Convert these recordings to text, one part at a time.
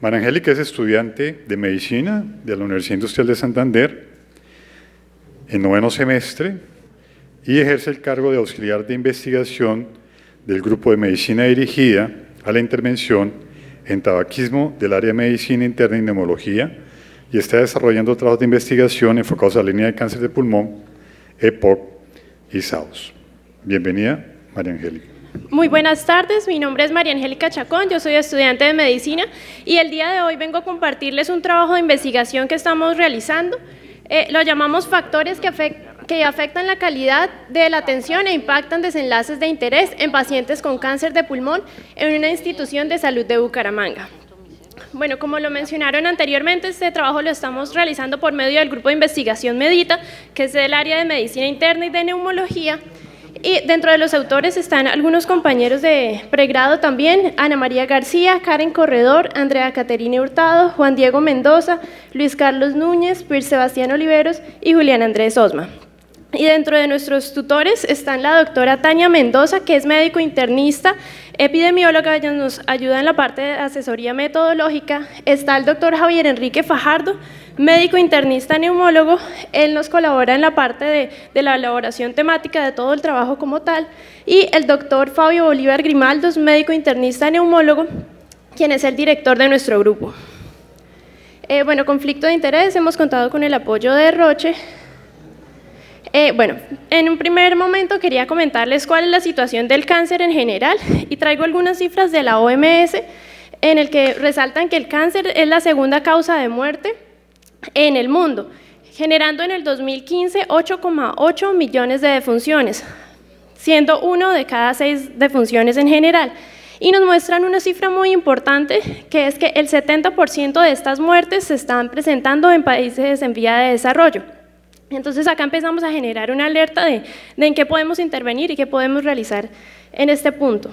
María Angélica es estudiante de medicina de la Universidad Industrial de Santander en noveno semestre y ejerce el cargo de auxiliar de investigación del grupo de medicina dirigida a la intervención en tabaquismo del área de medicina interna y neumología y está desarrollando trabajos de investigación enfocados a la línea de cáncer de pulmón, EPOC y SAOS. Bienvenida, María Angélica. Muy buenas tardes, mi nombre es María Angélica Chacón, yo soy estudiante de medicina y el día de hoy vengo a compartirles un trabajo de investigación que estamos realizando. Eh, lo llamamos factores que, que afectan la calidad de la atención e impactan desenlaces de interés en pacientes con cáncer de pulmón en una institución de salud de Bucaramanga. Bueno, como lo mencionaron anteriormente, este trabajo lo estamos realizando por medio del grupo de investigación Medita, que es del área de medicina interna y de neumología, y dentro de los autores están algunos compañeros de pregrado también, Ana María García, Karen Corredor, Andrea Caterina Hurtado, Juan Diego Mendoza, Luis Carlos Núñez, Pierre Sebastián Oliveros y Julián Andrés Osma. Y dentro de nuestros tutores están la doctora Tania Mendoza, que es médico internista, epidemióloga, ella nos ayuda en la parte de asesoría metodológica. Está el doctor Javier Enrique Fajardo, médico internista neumólogo, él nos colabora en la parte de, la elaboración temática de todo el trabajo como tal, y el doctor Fabio Bolívar Grimaldos, médico internista neumólogo, quien es el director de nuestro grupo. Eh, bueno, conflicto de interés, hemos contado con el apoyo de Roche. Eh, bueno, en un primer momento quería comentarles cuál es la situación del cáncer en general y traigo algunas cifras de la OMS en el que resaltan que el cáncer es la segunda causa de muerte en el mundo, generando en el 2015 8,8 millones de defunciones, siendo uno de cada seis defunciones en general. Y nos muestran una cifra muy importante, que es que el 70% de estas muertes se están presentando en países en vía de desarrollo. Entonces acá empezamos a generar una alerta de, en qué podemos intervenir y qué podemos realizar en este punto.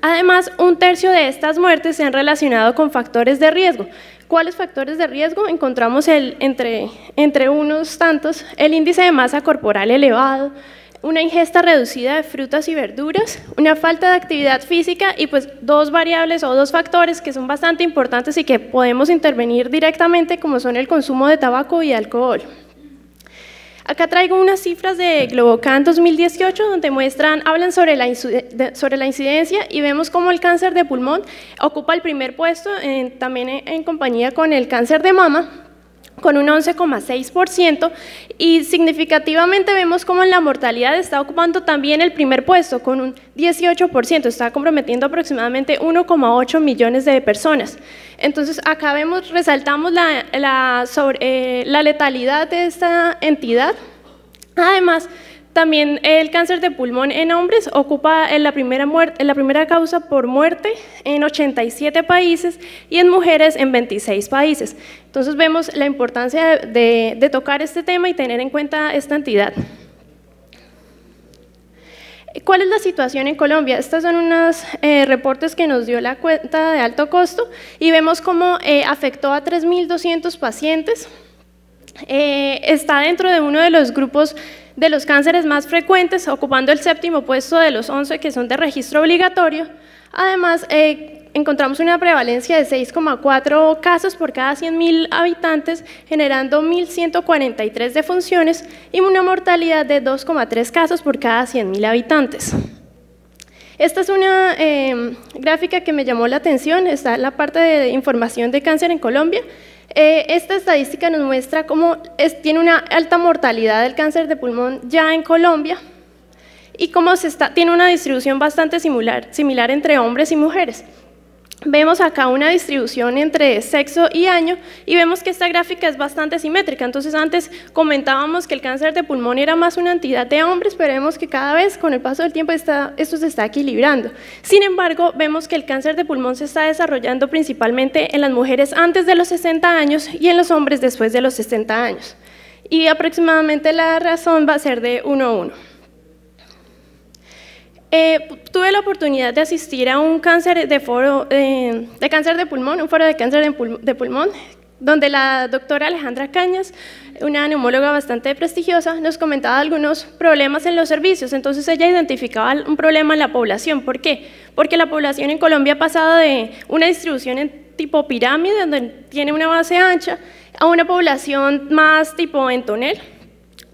Además, un tercio de estas muertes se han relacionado con factores de riesgo. ¿Cuáles factores de riesgo? Encontramos entre, entre unos tantos el índice de masa corporal elevado, una ingesta reducida de frutas y verduras, una falta de actividad física y pues dos variables o dos factores que son bastante importantes y que podemos intervenir directamente como son el consumo de tabaco y alcohol. Acá traigo unas cifras de Globocan 2018 donde muestran, hablan sobre la, sobre la incidencia y vemos cómo el cáncer de pulmón ocupa el primer puesto también en compañía con el cáncer de mama con un 11,6% y significativamente vemos cómo la mortalidad está ocupando también el primer puesto con un 18%, está comprometiendo aproximadamente 1,8 millones de personas. Entonces acá vemos, resaltamos la, la eh, letalidad de esta entidad. Además, también el cáncer de pulmón en hombres ocupa la, primera causa por muerte en 87 países y en mujeres en 26 países. Entonces vemos la importancia de, tocar este tema y tener en cuenta esta entidad. ¿Cuál es la situación en Colombia? Estos son unos eh, reportes que nos dio la cuenta de alto costo y vemos cómo eh, afectó a 3.200 pacientes. Eh, está dentro de uno de los grupos de los cánceres más frecuentes, ocupando el séptimo puesto de los 11 que son de registro obligatorio. Además, eh, encontramos una prevalencia de 6,4 casos por cada 100.000 habitantes, generando 1.143 defunciones y una mortalidad de 2,3 casos por cada 100.000 habitantes. Esta es una eh, gráfica que me llamó la atención, está la parte de información de cáncer en Colombia, eh, esta estadística nos muestra cómo tiene una alta mortalidad del cáncer de pulmón ya en Colombia y cómo tiene una distribución bastante similar, similar entre hombres y mujeres. Vemos acá una distribución entre sexo y año y vemos que esta gráfica es bastante simétrica. Entonces antes comentábamos que el cáncer de pulmón era más una entidad de hombres, pero vemos que cada vez con el paso del tiempo esto se está equilibrando. Sin embargo, vemos que el cáncer de pulmón se está desarrollando principalmente en las mujeres antes de los 60 años y en los hombres después de los 60 años. Y aproximadamente la razón va a ser de 1 a 1. Eh, tuve la oportunidad de asistir a un cáncer de, foro, eh, de cáncer de pulmón, un foro de cáncer de, pulmón, donde la doctora Alejandra Cañas, una neumóloga bastante prestigiosa, nos comentaba algunos problemas en los servicios. Entonces ella identificaba un problema en la población. ¿Por qué? Porque la población en Colombia ha pasado de una distribución en tipo pirámide, donde tiene una base ancha, a una población más tipo en tonel,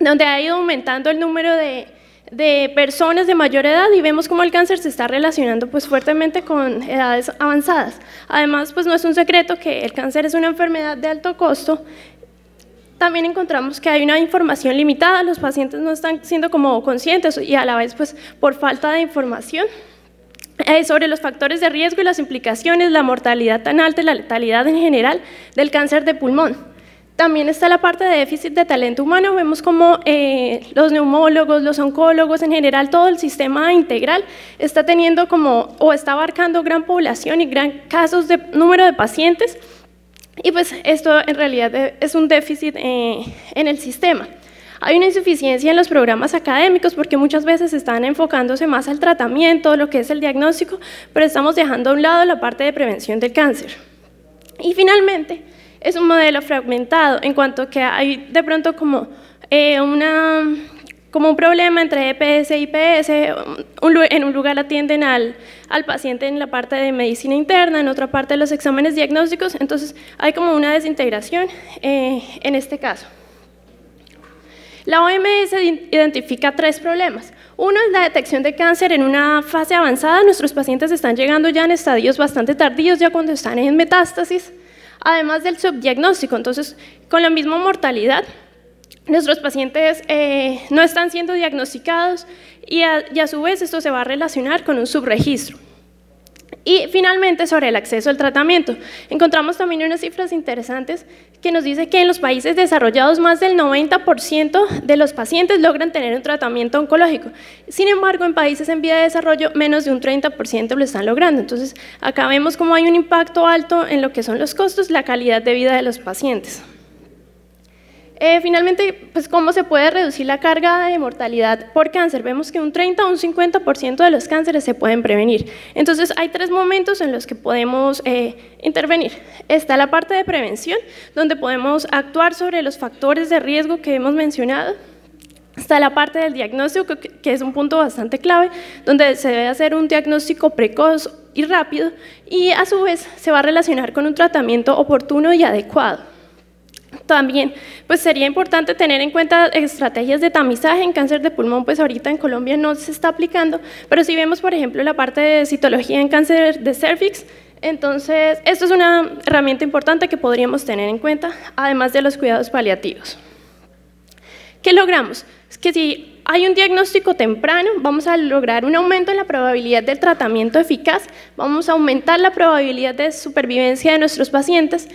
donde ha ido aumentando el número de de personas de mayor edad y vemos cómo el cáncer se está relacionando pues fuertemente con edades avanzadas. Además, pues no es un secreto que el cáncer es una enfermedad de alto costo. También encontramos que hay una información limitada, los pacientes no están siendo como conscientes y a la vez pues por falta de información eh, sobre los factores de riesgo y las implicaciones, la mortalidad tan alta y la letalidad en general del cáncer de pulmón. También está la parte de déficit de talento humano. Vemos como eh, los neumólogos, los oncólogos, en general todo el sistema integral está teniendo como o está abarcando gran población y gran casos de número de pacientes. Y pues esto en realidad e, es un déficit eh, en el sistema. Hay una insuficiencia en los programas académicos porque muchas veces están enfocándose más al tratamiento, lo que es el diagnóstico, pero estamos dejando a un lado la parte de prevención del cáncer. Y finalmente, es un modelo fragmentado, en cuanto que hay de pronto como, eh, una, como un problema entre EPS y IPS, en un lugar atienden al, al paciente en la parte de medicina interna, en otra parte los exámenes diagnósticos, entonces hay como una desintegración eh, en este caso. La OMS identifica tres problemas. Uno es la detección de cáncer en una fase avanzada. Nuestros pacientes están llegando ya en estadios bastante tardíos, ya cuando están en metástasis además del subdiagnóstico. Entonces, con la misma mortalidad, nuestros pacientes eh, no están siendo diagnosticados y a su vez esto se va a relacionar con un subregistro. Y finalmente, sobre el acceso al tratamiento, encontramos también unas cifras interesantes que nos dice que en los países desarrollados más del 90% de los pacientes logran tener un tratamiento oncológico. Sin embargo, en países en vía de desarrollo, menos de un 30% lo están logrando. Entonces, acá vemos cómo hay un impacto alto en lo que son los costos, la calidad de vida de los pacientes. Eh, finalmente, pues, ¿cómo se puede reducir la carga de mortalidad por cáncer? Vemos que un 30 o un 50% de los cánceres se pueden prevenir. Entonces, hay tres momentos en los que podemos eh, intervenir. Está la parte de prevención, donde podemos actuar sobre los factores de riesgo que hemos mencionado. Está la parte del diagnóstico, que es un punto bastante clave, donde se debe hacer un diagnóstico precoz y rápido, y a su vez se va a relacionar con un tratamiento oportuno y adecuado. También, pues sería importante tener en cuenta estrategias de tamizaje en cáncer de pulmón, pues ahorita en Colombia no se está aplicando, pero si vemos, por ejemplo, la parte de citología en cáncer de cervix, entonces esto es una herramienta importante que podríamos tener en cuenta, además de los cuidados paliativos. ¿Qué logramos? Es que si hay un diagnóstico temprano, vamos a lograr un aumento en la probabilidad del tratamiento eficaz, vamos a aumentar la probabilidad de supervivencia de nuestros pacientes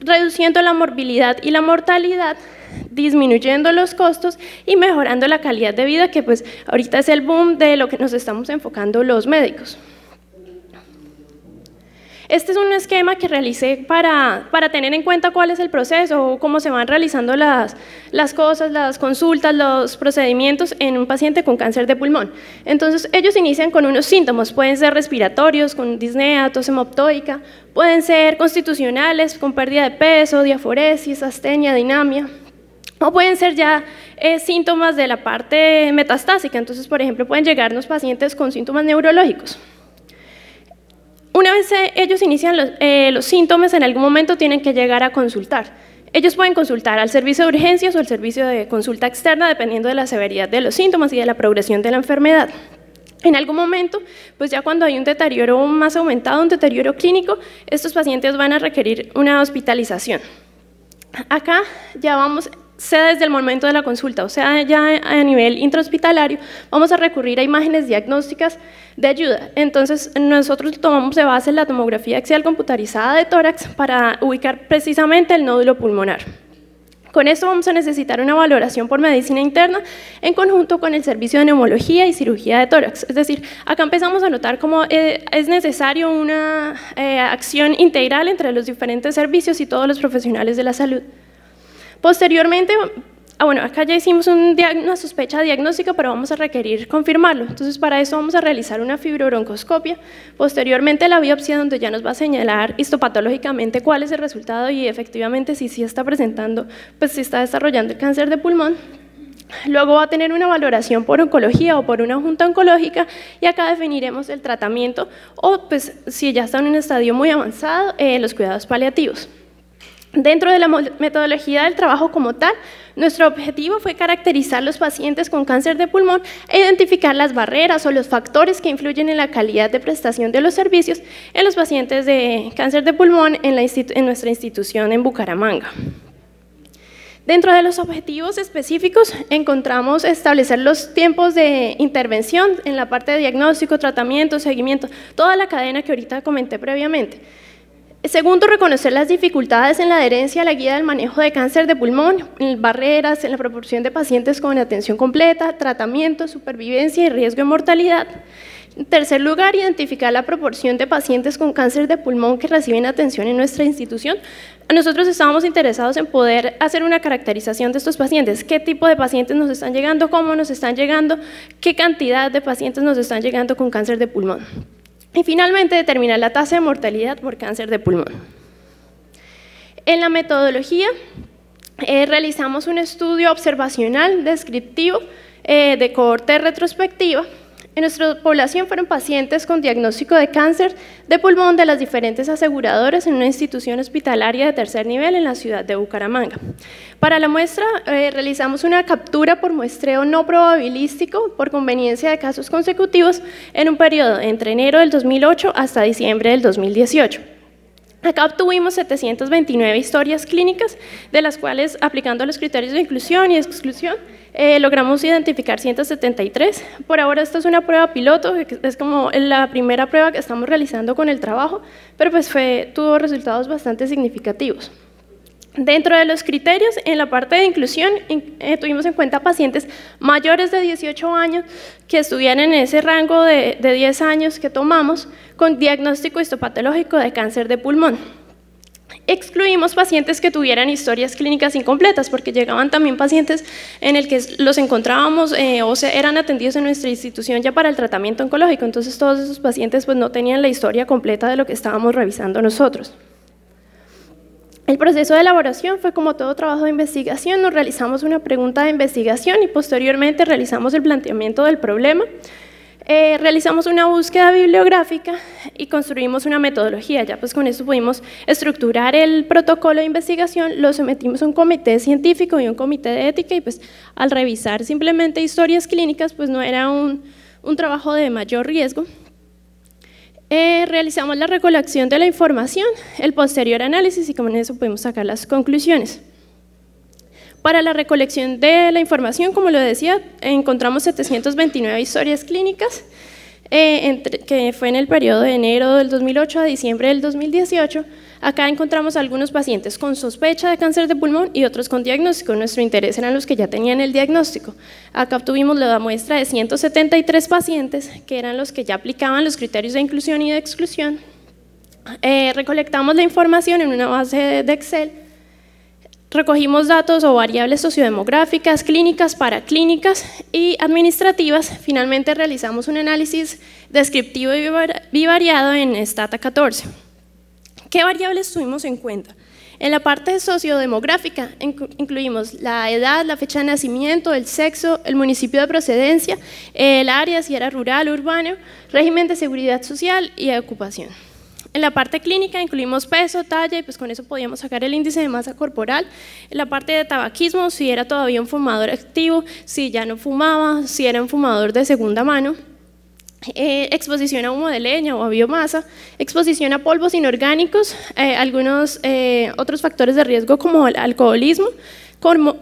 reduciendo la morbilidad y la mortalidad, disminuyendo los costos y mejorando la calidad de vida, que pues ahorita es el boom de lo que nos estamos enfocando los médicos. Este es un esquema que realicé para, tener en cuenta cuál es el proceso, o cómo se van realizando las, cosas, las consultas, los procedimientos en un paciente con cáncer de pulmón. Entonces, ellos inician con unos síntomas, pueden ser respiratorios, con disnea, tos hemoptóica, pueden ser constitucionales, con pérdida de peso, diaforesis, astenia, dinamia, o pueden ser ya eh, síntomas de la parte metastásica. Entonces, por ejemplo, pueden llegar llegarnos pacientes con síntomas neurológicos. Una vez eh, ellos inician eh, los, síntomas, en algún momento tienen que llegar a consultar. Ellos pueden consultar al servicio de urgencias o al servicio de consulta externa, dependiendo de la severidad de los síntomas y de la progresión de la enfermedad. En algún momento, pues ya cuando hay un deterioro más aumentado, un deterioro clínico, estos pacientes van a requerir una hospitalización. Acá ya vamos sea desde el momento de la consulta, o sea, ya a nivel intrahospitalario, vamos a recurrir a imágenes diagnósticas de ayuda. Entonces, nosotros tomamos de base la tomografía axial computarizada de tórax para ubicar precisamente el nódulo pulmonar. Con eso vamos a necesitar una valoración por medicina interna en conjunto con el servicio de neumología y cirugía de tórax. Es decir, acá empezamos a notar cómo eh, es necesario una eh, acción integral entre los diferentes servicios y todos los profesionales de la salud. Posteriormente, ah, bueno, acá ya hicimos una sospecha diagnóstica, pero vamos a requerir confirmarlo. Entonces, para eso vamos a realizar una fibrobroncoscopia, posteriormente la biopsia, donde ya nos va a señalar histopatológicamente cuál es el resultado y efectivamente si sí está presentando, pues si está desarrollando el cáncer de pulmón. Luego va a tener una valoración por oncología o por una junta oncológica y acá definiremos el tratamiento o pues si ya está en un estadio muy avanzado, eh, los cuidados paliativos. Dentro de la metodología del trabajo como tal, nuestro objetivo fue caracterizar los pacientes con cáncer de pulmón e identificar las barreras o los factores que influyen en la calidad de prestación de los servicios en los pacientes de cáncer de pulmón en, nuestra institución en Bucaramanga. Dentro de los objetivos específicos encontramos establecer los tiempos de intervención en la parte de diagnóstico, tratamiento, seguimiento, toda la cadena que ahorita comenté previamente. Segundo, reconocer las dificultades en la adherencia a la guía del manejo de cáncer de pulmón, barreras, en la proporción de pacientes con atención completa, tratamiento, supervivencia y riesgo de mortalidad. En tercer lugar, identificar la proporción de pacientes con cáncer de pulmón que reciben atención en nuestra institución. Nosotros estábamos interesados en poder hacer una caracterización de estos pacientes, qué tipo de pacientes nos están llegando, cómo nos están llegando, qué cantidad de pacientes nos están llegando con cáncer de pulmón. Y finalmente, determinar la tasa de mortalidad por cáncer de pulmón. En la metodología, eh, realizamos un estudio observacional descriptivo eh, de cohorte retrospectiva en nuestra población fueron pacientes con diagnóstico de cáncer de pulmón de las diferentes aseguradoras en una institución hospitalaria de tercer nivel en la ciudad de Bucaramanga. Para la muestra eh, realizamos una captura por muestreo no probabilístico por conveniencia de casos consecutivos en un periodo entre enero del 2008 hasta diciembre del 2018. Acá obtuvimos 729 historias clínicas, de las cuales, aplicando los criterios de inclusión y exclusión, eh, logramos identificar 173. Por ahora esta es una prueba piloto, es como la primera prueba que estamos realizando con el trabajo, pero pues tuvo resultados bastante significativos. Dentro de los criterios, en la parte de inclusión, eh, tuvimos en cuenta pacientes mayores de 18 años que estuvieran en ese rango de, 10 años que tomamos con diagnóstico histopatológico de cáncer de pulmón. Excluimos pacientes que tuvieran historias clínicas incompletas, porque llegaban también pacientes en el que los encontrábamos eh, o sea, eran atendidos en nuestra institución ya para el tratamiento oncológico, entonces todos esos pacientes pues, no tenían la historia completa de lo que estábamos revisando nosotros. El proceso de elaboración fue como todo trabajo de investigación, nos realizamos una pregunta de investigación y posteriormente realizamos el planteamiento del problema, eh, realizamos una búsqueda bibliográfica y construimos una metodología, ya pues con eso pudimos estructurar el protocolo de investigación, lo sometimos a un comité científico y un comité de ética y pues al revisar simplemente historias clínicas pues no era un trabajo de mayor riesgo, eh, realizamos la recolección de la información, el posterior análisis y con eso pudimos sacar las conclusiones. Para la recolección de la información, como lo decía, encontramos 729 historias clínicas, eh, que fue en el periodo de enero del 2008 a diciembre del 2018, Acá encontramos algunos pacientes con sospecha de cáncer de pulmón y otros con diagnóstico. Nuestro interés eran los que ya tenían el diagnóstico. Acá obtuvimos la muestra de 173 pacientes, que eran los que ya aplicaban los criterios de inclusión y de exclusión. Eh, recolectamos la información en una base de Excel Recogimos datos o variables sociodemográficas, clínicas, paraclínicas y administrativas. Finalmente realizamos un análisis descriptivo y bivariado en Stata 14. ¿Qué variables tuvimos en cuenta? En la parte sociodemográfica incluimos la edad, la fecha de nacimiento, el sexo, el municipio de procedencia, el área, si era rural, o urbano, régimen de seguridad social y de ocupación. En la parte clínica incluimos peso, talla y pues con eso podíamos sacar el índice de masa corporal. En la parte de tabaquismo, si era todavía un fumador activo, si ya no fumaba, si era un fumador de segunda mano. Eh, exposición a humo de leña o a biomasa, exposición a polvos inorgánicos, eh, algunos eh, otros factores de riesgo como el alcoholismo,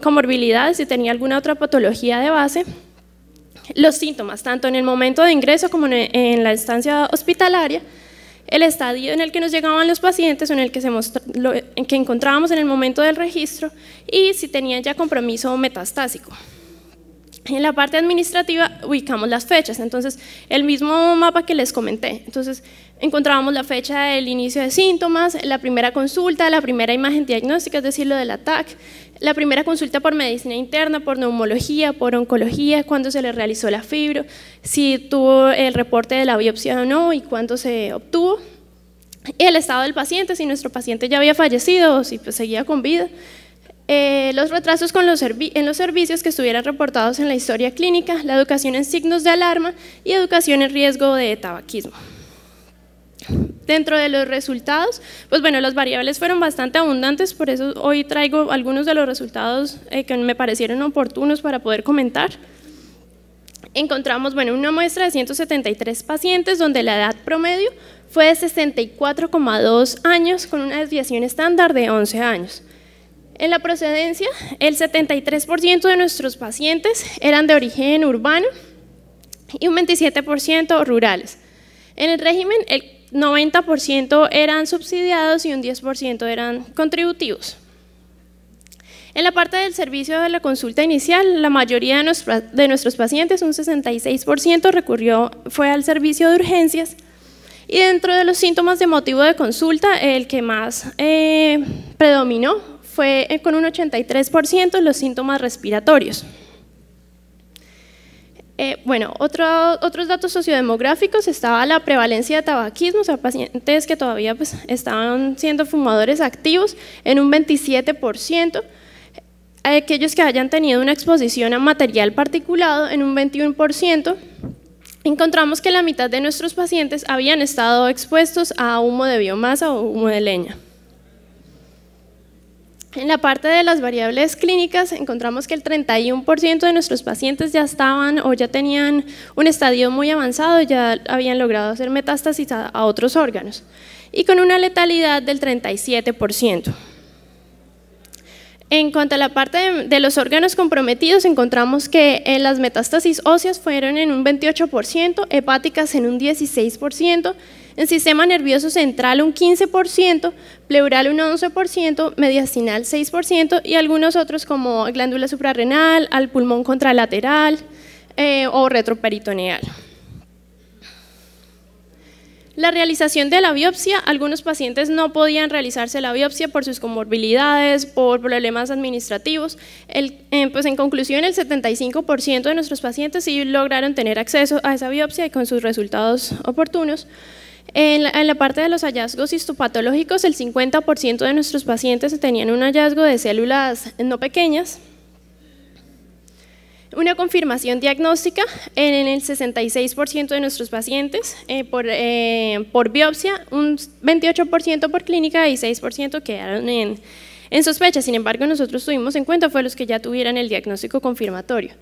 comorbilidades si tenía alguna otra patología de base, los síntomas, tanto en el momento de ingreso como en la estancia hospitalaria, el estadio en el que nos llegaban los pacientes, o en el que, que encontrábamos en el momento del registro y si tenía ya compromiso metastásico. En la parte administrativa ubicamos las fechas, entonces el mismo mapa que les comenté. Entonces encontrábamos la fecha del inicio de síntomas, la primera consulta, la primera imagen diagnóstica, es decir, lo del ataque, la primera consulta por medicina interna, por neumología, por oncología, cuándo se le realizó la fibro, si tuvo el reporte de la biopsia o no y cuándo se obtuvo, el estado del paciente, si nuestro paciente ya había fallecido o si pues, seguía con vida eh, los retrasos en los servicios que estuvieran reportados en la historia clínica, la educación en signos de alarma y educación en riesgo de tabaquismo. Dentro de los resultados, pues bueno, las variables fueron bastante abundantes, por eso hoy traigo algunos de los resultados eh, que me parecieron oportunos para poder comentar. Encontramos, bueno, una muestra de 173 pacientes donde la edad promedio fue de 64,2 años con una desviación estándar de 11 años. En la procedencia, el 73% de nuestros pacientes eran de origen urbano y un 27% rurales. En el régimen, el 90% eran subsidiados y un 10% eran contributivos. En la parte del servicio de la consulta inicial, la mayoría de, nuestros pacientes, un 66%, recurrió, fue al servicio de urgencias. Y dentro de los síntomas de motivo de consulta, el que más eh, predominó fue eh, con un 83% los síntomas respiratorios. Eh, bueno, otros datos sociodemográficos estaba la prevalencia de tabaquismo, o sea, pacientes que todavía pues, estaban siendo fumadores activos en un 27%, eh, aquellos que hayan tenido una exposición a material particulado en un 21%, encontramos que la mitad de nuestros pacientes habían estado expuestos a humo de biomasa o humo de leña. En la parte de las variables clínicas encontramos que el 31% de nuestros pacientes ya estaban o ya tenían un estadio muy avanzado, ya habían logrado hacer metástasis a, otros órganos y con una letalidad del 37%. En cuanto a la parte de, los órganos comprometidos, encontramos que en eh, las metástasis óseas fueron en un 28%, hepáticas en un 16%, en sistema nervioso central un 15%, pleural un 11%, mediastinal 6% y algunos otros como glándula suprarrenal, al pulmón contralateral eh, o retroperitoneal. La realización de la biopsia, algunos pacientes no podían realizarse la biopsia por sus comorbilidades, por problemas administrativos. Eh, pues en conclusión, el 75% de nuestros pacientes sí lograron tener acceso a esa biopsia y con sus resultados oportunos. En la, parte de los hallazgos histopatológicos, el 50% de nuestros pacientes tenían un hallazgo de células no pequeñas. Una confirmación diagnóstica en el 66% de nuestros pacientes eh, eh, por, biopsia, un 28% por clínica y 6% quedaron en, en sospecha. Sin embargo, nosotros tuvimos en cuenta fue los que ya tuvieran el diagnóstico confirmatorio.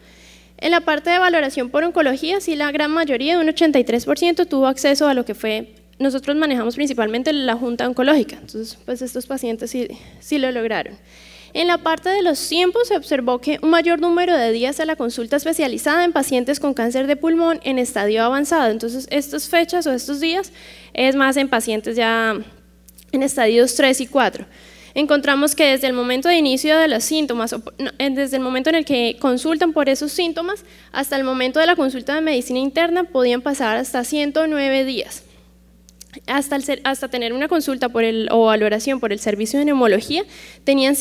En la parte de valoración por oncología, sí la gran mayoría, un 83%, tuvo acceso a lo que fue, nosotros manejamos principalmente la junta oncológica, entonces pues estos pacientes sí, sí lo lograron. En la parte de los tiempos se observó que un mayor número de días a la consulta especializada en pacientes con cáncer de pulmón en estadio avanzado, entonces estas fechas o estos días es más en pacientes ya en estadios 3 y 4 encontramos que desde el momento de inicio de los síntomas, eh, desde el momento en el que consultan por esos síntomas, hasta el momento de la consulta de medicina interna podían pasar hasta 109 días. Hasta, hasta, tener una consulta por el, o valoración por el servicio de neumología, tenían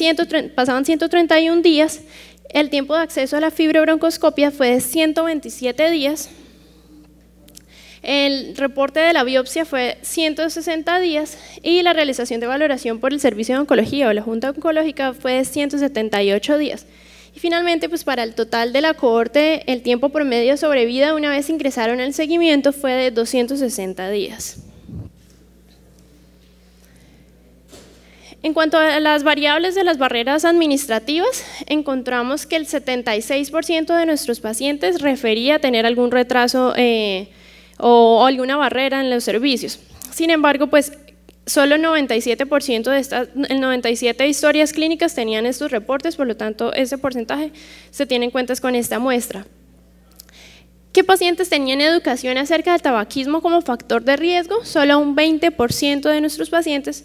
pasaban 131 días, el tiempo de acceso a la fibrobroncoscopia fue de 127 días, el reporte de la biopsia fue 160 días y la realización de valoración por el Servicio de Oncología o la Junta Oncológica fue de 178 días. Y finalmente, pues para el total de la cohorte, el tiempo promedio de sobrevida una vez ingresaron al seguimiento fue de 260 días. En cuanto a las variables de las barreras administrativas, encontramos que el 76% de nuestros pacientes refería a tener algún retraso eh, o alguna barrera en los servicios. Sin embargo, pues solo 97% de estas, el 97 historias clínicas tenían estos reportes, por lo tanto ese porcentaje se tiene en cuenta con esta muestra. ¿Qué pacientes tenían educación acerca del tabaquismo como factor de riesgo? Solo un 20% de nuestros pacientes.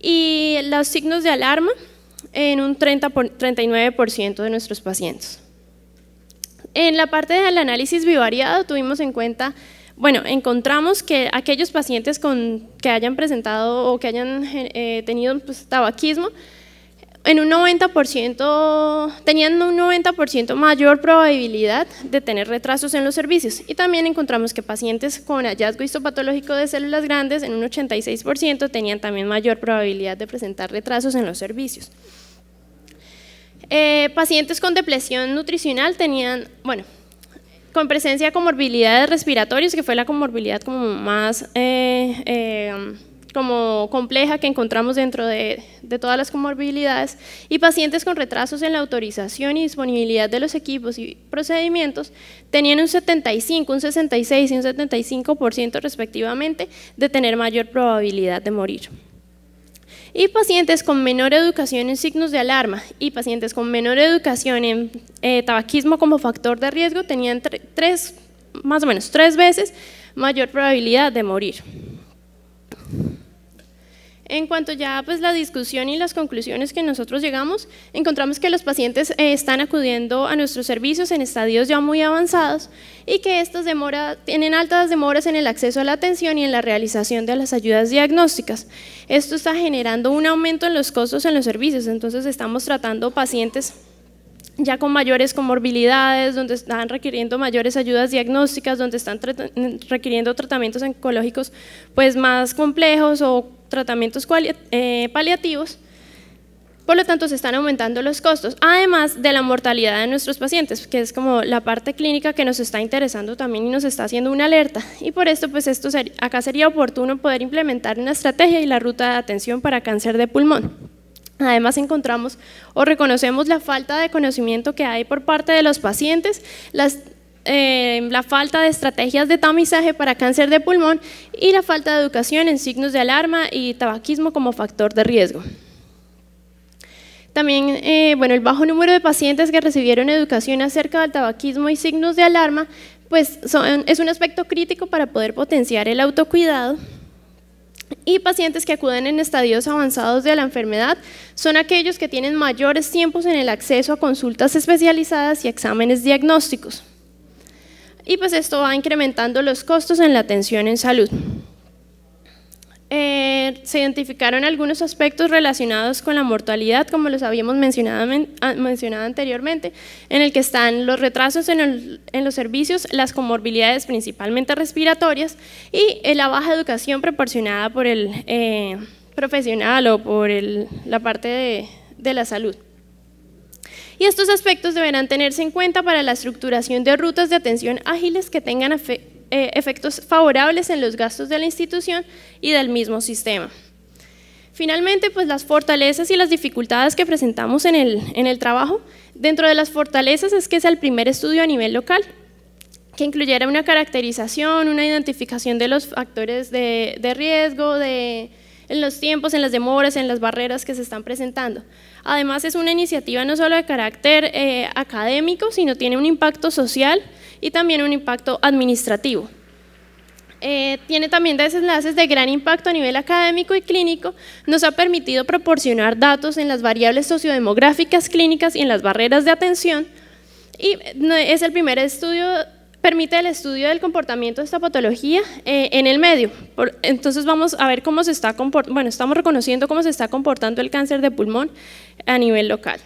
Y los signos de alarma en un 30 39% de nuestros pacientes. En la parte del análisis bivariado tuvimos en cuenta bueno, encontramos que aquellos pacientes con, que hayan presentado o que hayan eh, tenido pues, tabaquismo, en un 90%, tenían un 90% mayor probabilidad de tener retrasos en los servicios. Y también encontramos que pacientes con hallazgo histopatológico de células grandes, en un 86%, tenían también mayor probabilidad de presentar retrasos en los servicios. Eh, pacientes con depresión nutricional tenían, bueno, con presencia de comorbilidades respiratorias, que fue la comorbilidad como más eh, eh, como compleja que encontramos dentro de, todas las comorbilidades, y pacientes con retrasos en la autorización y disponibilidad de los equipos y procedimientos tenían un 75, un 66 y un 75% respectivamente de tener mayor probabilidad de morir y pacientes con menor educación en signos de alarma y pacientes con menor educación en eh, tabaquismo como factor de riesgo tenían tres, más o menos tres veces mayor probabilidad de morir en cuanto ya pues la discusión y las conclusiones que nosotros llegamos, encontramos que los pacientes eh, están acudiendo a nuestros servicios en estadios ya muy avanzados y que estas demoras tienen altas demoras en el acceso a la atención y en la realización de las ayudas diagnósticas. Esto está generando un aumento en los costos en los servicios, entonces estamos tratando pacientes ya con mayores comorbilidades, donde están requiriendo mayores ayudas diagnósticas, donde están requiriendo tratamientos oncológicos pues más complejos o tratamientos eh, paliativos, por lo tanto se están aumentando los costos, además de la mortalidad de nuestros pacientes, que es como la parte clínica que nos está interesando también y nos está haciendo una alerta. Y por esto, pues esto acá sería oportuno poder implementar una estrategia y la ruta de atención para cáncer de pulmón. Además encontramos o reconocemos la falta de conocimiento que hay por parte de los pacientes, las eh, la falta de estrategias de tamizaje para cáncer de pulmón y la falta de educación en signos de alarma y tabaquismo como factor de riesgo. También, eh, el bajo número de pacientes que recibieron educación acerca del tabaquismo y signos de alarma, pues es un aspecto crítico para poder potenciar el autocuidado. Y pacientes que acuden en estadios avanzados de la enfermedad son aquellos que tienen mayores tiempos en el acceso a consultas especializadas y exámenes diagnósticos y pues esto va incrementando los costos en la atención en salud. Eh, se identificaron algunos aspectos relacionados con la mortalidad, como los habíamos mencionado, ah, anteriormente, en el que están los retrasos en, los servicios, las comorbilidades principalmente respiratorias y eh, la baja educación proporcionada por el eh, profesional o por el, la parte de la salud y estos aspectos deberán tenerse en cuenta para la estructuración de rutas de atención ágiles que tengan eh, efectos favorables en los gastos de la institución y del mismo sistema. Finalmente, pues las fortalezas y las dificultades que presentamos en el, trabajo. Dentro de las fortalezas es que es el primer estudio a nivel local que incluyera una caracterización, una identificación de los factores de, de riesgo, de, en los tiempos, en las demoras, en las barreras que se están presentando. Además es una iniciativa no solo de carácter eh, académico, sino tiene un impacto social y también un impacto administrativo. Eh, tiene también desenlaces de gran impacto a nivel académico y clínico, nos ha permitido proporcionar datos en las variables sociodemográficas clínicas y en las barreras de atención, y eh, es el primer estudio permite el estudio del comportamiento de esta patología eh, en el medio. entonces vamos a ver cómo se está bueno, estamos reconociendo cómo se está comportando el cáncer de pulmón a nivel local.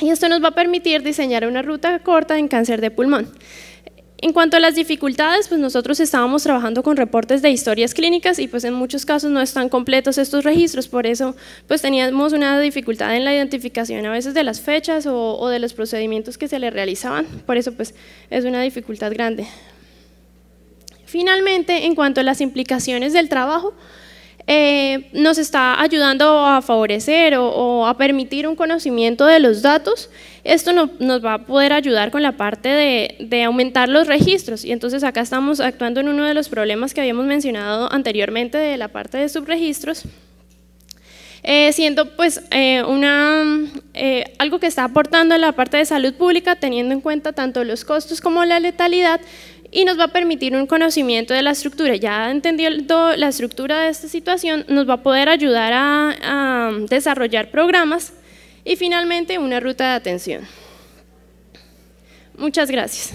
Y esto nos va a permitir diseñar una ruta corta en cáncer de pulmón. En cuanto a las dificultades, pues nosotros estábamos trabajando con reportes de historias clínicas y pues en muchos casos no están completos estos registros, por eso pues teníamos una dificultad en la identificación a veces de las fechas o, de los procedimientos que se le realizaban, por eso pues es una dificultad grande. Finalmente, en cuanto a las implicaciones del trabajo, eh, nos está ayudando a favorecer o, a permitir un conocimiento de los datos, esto no, nos va a poder ayudar con la parte de, aumentar los registros. Y entonces acá estamos actuando en uno de los problemas que habíamos mencionado anteriormente de la parte de subregistros, eh, siendo pues eh, algo que está aportando en la parte de salud pública, teniendo en cuenta tanto los costos como la letalidad, y nos va a permitir un conocimiento de la estructura. Ya entendiendo la estructura de esta situación, nos va a poder ayudar a, a desarrollar programas y finalmente una ruta de atención. Muchas gracias.